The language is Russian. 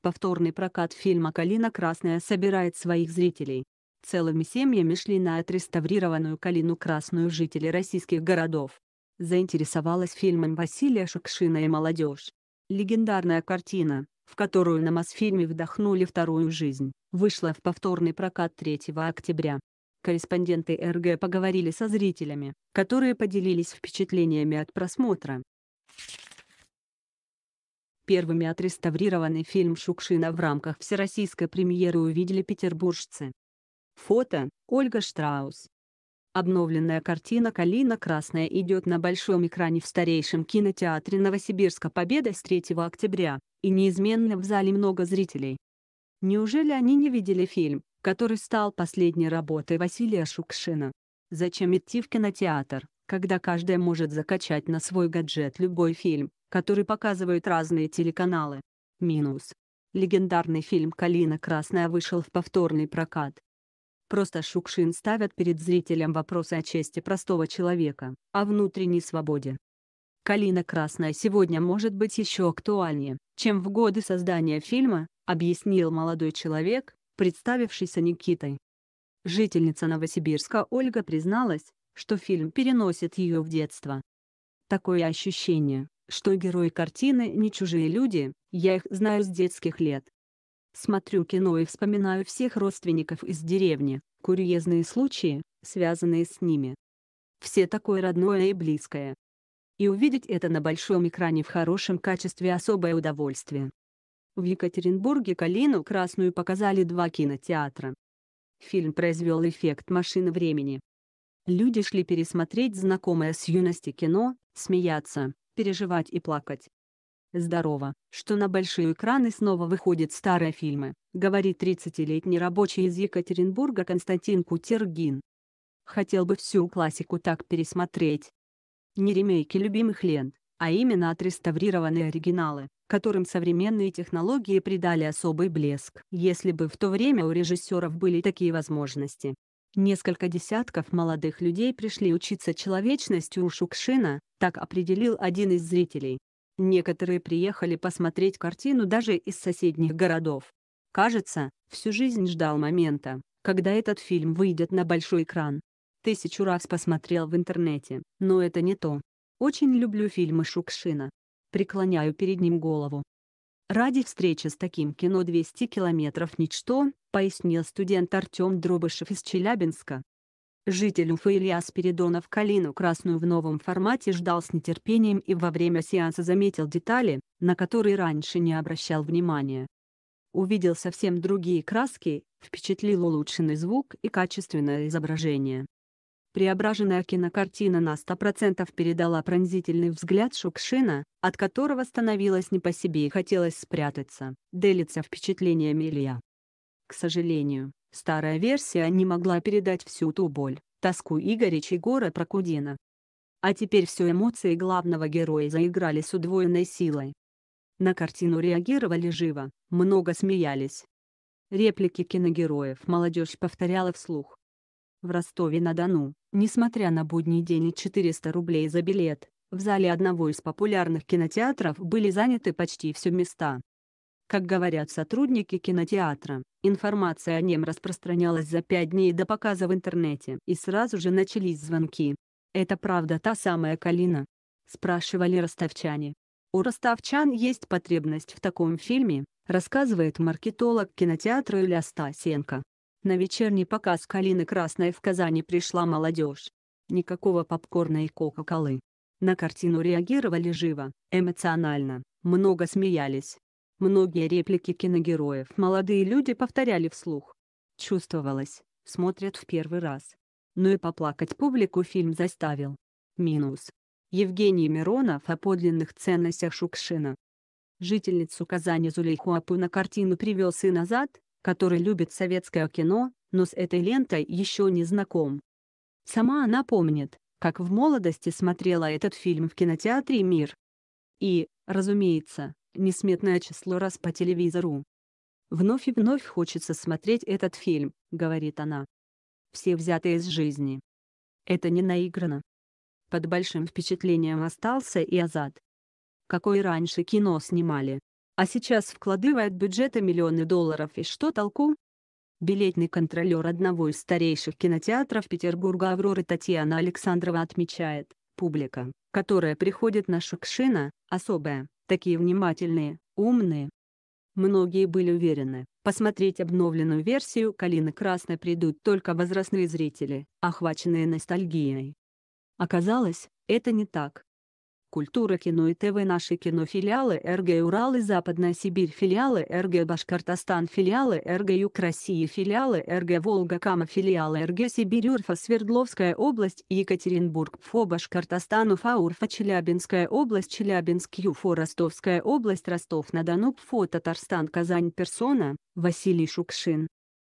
Повторный прокат фильма «Калина красная» собирает своих зрителей. Целыми семьями шли на отреставрированную «Калину красную» жители российских городов. Заинтересовалась фильмом Василия Шукшина и молодежь. Легендарная картина, в которую на Мосфильме вдохнули вторую жизнь, вышла в повторный прокат 3 октября. Корреспонденты РГ поговорили со зрителями, которые поделились впечатлениями от просмотра. Первыми отреставрированный фильм Шукшина в рамках всероссийской премьеры увидели петербуржцы. Фото – Ольга Штраус. Обновленная картина «Калина Красная» идет на большом экране в старейшем кинотеатре Новосибирска «Победа» с 3 октября, и неизменно в зале много зрителей. Неужели они не видели фильм, который стал последней работой Василия Шукшина? Зачем идти в кинотеатр, когда каждая может закачать на свой гаджет любой фильм, который показывают разные телеканалы. Минус. Легендарный фильм «Калина Красная» вышел в повторный прокат. Просто Шукшин ставят перед зрителем вопросы о чести простого человека, о внутренней свободе. «Калина Красная» сегодня может быть еще актуальнее, чем в годы создания фильма, объяснил молодой человек, представившийся Никитой. Жительница Новосибирска Ольга призналась, что фильм переносит ее в детство. Такое ощущение, что герои картины не чужие люди, я их знаю с детских лет. Смотрю кино и вспоминаю всех родственников из деревни, курьезные случаи, связанные с ними. Все такое родное и близкое. И увидеть это на большом экране в хорошем качестве особое удовольствие. В Екатеринбурге «Калину красную» показали два кинотеатра. Фильм произвел эффект машины времени. Люди шли пересмотреть знакомое с юности кино, смеяться, переживать и плакать. Здорово, что на большие экраны снова выходят старые фильмы, говорит 30-летний рабочий из Екатеринбурга Константин Кутергин. Хотел бы всю классику так пересмотреть. Не ремейки любимых лент, а именно отреставрированные оригиналы, которым современные технологии придали особый блеск. Если бы в то время у режиссеров были такие возможности. Несколько десятков молодых людей пришли учиться человечности у Шукшина, так определил один из зрителей. Некоторые приехали посмотреть картину даже из соседних городов. Кажется, всю жизнь ждал момента, когда этот фильм выйдет на большой экран. Тысячу раз посмотрел в интернете, но это не то. Очень люблю фильмы Шукшина. Преклоняю перед ним голову. Ради встречи с таким кино 200 километров ничто, пояснил студент Артем Дробышев из Челябинска, Житель Уфы Илья Спиридонов Калину Красную в новом формате ждал с нетерпением и во время сеанса заметил детали, на которые раньше не обращал внимания. Увидел совсем другие краски, впечатлил улучшенный звук и качественное изображение. Преображенная кинокартина на 100% передала пронзительный взгляд Шукшина, от которого становилось не по себе и хотелось спрятаться, делится впечатлениями Илья. К сожалению, старая версия не могла передать всю ту боль, тоску и горечь Егора Прокудина. А теперь все эмоции главного героя заиграли с удвоенной силой. На картину реагировали живо, много смеялись. Реплики киногероев молодежь повторяла вслух. В Ростове-на-Дону, несмотря на будний день и 400 рублей за билет, в зале одного из популярных кинотеатров были заняты почти все места. Как говорят сотрудники кинотеатра, информация о нем распространялась за пять дней до показа в интернете и сразу же начались звонки. «Это правда та самая Калина?» – спрашивали ростовчане. «У ростовчан есть потребность в таком фильме», – рассказывает маркетолог кинотеатра Илья Стасенко. На вечерний показ Калины Красной в Казани пришла молодежь. Никакого попкорна и кока-колы. На картину реагировали живо, эмоционально, много смеялись, Многие реплики киногероев молодые люди повторяли вслух. Чувствовалось, смотрят в первый раз. Но и поплакать публику фильм заставил. Минус. Евгений Миронов о подлинных ценностях Шукшина. Жительницу Казани Зулейху Апу на картину привел сын назад, который любит советское кино, но с этой лентой еще не знаком. Сама она помнит, как в молодости смотрела этот фильм в кинотеатре «Мир». И, разумеется, несметное число раз по телевизору. «Вновь и вновь хочется смотреть этот фильм», — говорит она. «Все взяты из жизни. Это не наиграно». Под большим впечатлением остался и Азад. Какое раньше кино снимали. А сейчас вкладывают бюджеты миллионы долларов и что толку? Билетный контролер одного из старейших кинотеатров Петербурга «Авроры» Татьяна Александрова отмечает, публика, которая приходит на Шукшина, особая такие внимательные, умные. Многие были уверены, посмотреть обновленную версию «Калины Красной» придут только возрастные зрители, охваченные ностальгией. Оказалось, это не так. Культура кино и ТВ наши кинофилиалы РГ Урал и Западная Сибирь филиалы РГ Башкортостан филиалы РГ Юг России филиалы РГ Волга Кама филиалы РГ Сибирь Урфа Свердловская область Екатеринбург ФО Башкортостан Уфа Урфа Челябинская область Челябинск ЮФО Ростовская область Ростов-на-Дону ФО Татарстан Казань Персона Василий Шукшин